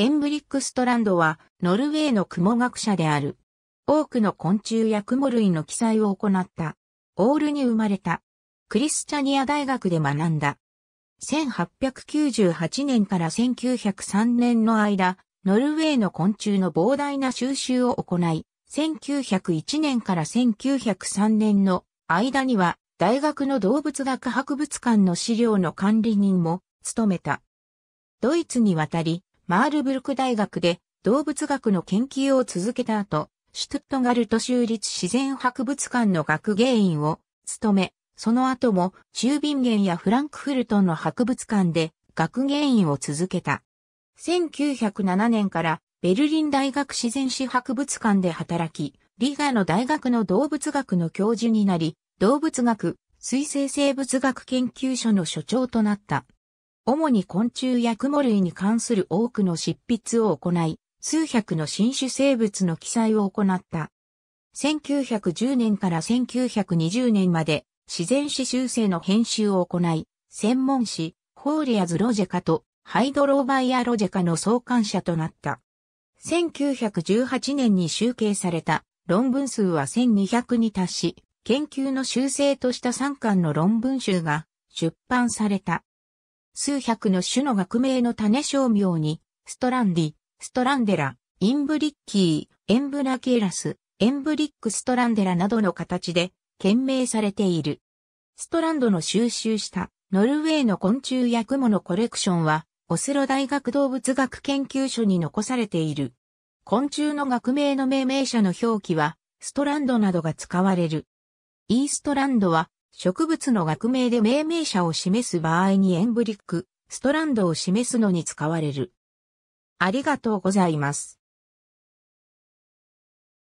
エンブリックストランドは、ノルウェーの雲学者である。多くの昆虫や雲類の記載を行った。オールに生まれた。クリスチャニア大学で学んだ。1898年から1903年の間、ノルウェーの昆虫の膨大な収集を行い、1901年から1903年の間には、大学の動物学博物館の資料の管理人も務めた。ドイツに渡り、マールブルク大学で動物学の研究を続けた後、シュトゥットガルト州立自然博物館の学芸員を務め、その後も中ビンゲンやフランクフルトの博物館で学芸員を続けた。1907年からベルリン大学自然史博物館で働き、リガの大学の動物学の教授になり、動物学、水生生物学研究所の所長となった。主に昆虫や雲類に関する多くの執筆を行い、数百の新種生物の記載を行った。1910年から1920年まで自然史修正の編集を行い、専門誌、ホーリアズ・ロジェカとハイドローバイア・ロジェカの創刊者となった。1918年に集計された論文数は1200に達し、研究の修正とした3巻の論文集が出版された。数百の種の学名の種商名に、ストランディ、ストランデラ、インブリッキー、エンブラケラス、エンブリックストランデラなどの形で、懸命されている。ストランドの収集したノルウェーの昆虫や雲のコレクションは、オスロ大学動物学研究所に残されている。昆虫の学名の命名者の表記は、ストランドなどが使われる。イーストランドは、植物の学名で命名者を示す場合にエンブリック、ストランドを示すのに使われる。ありがとうございます。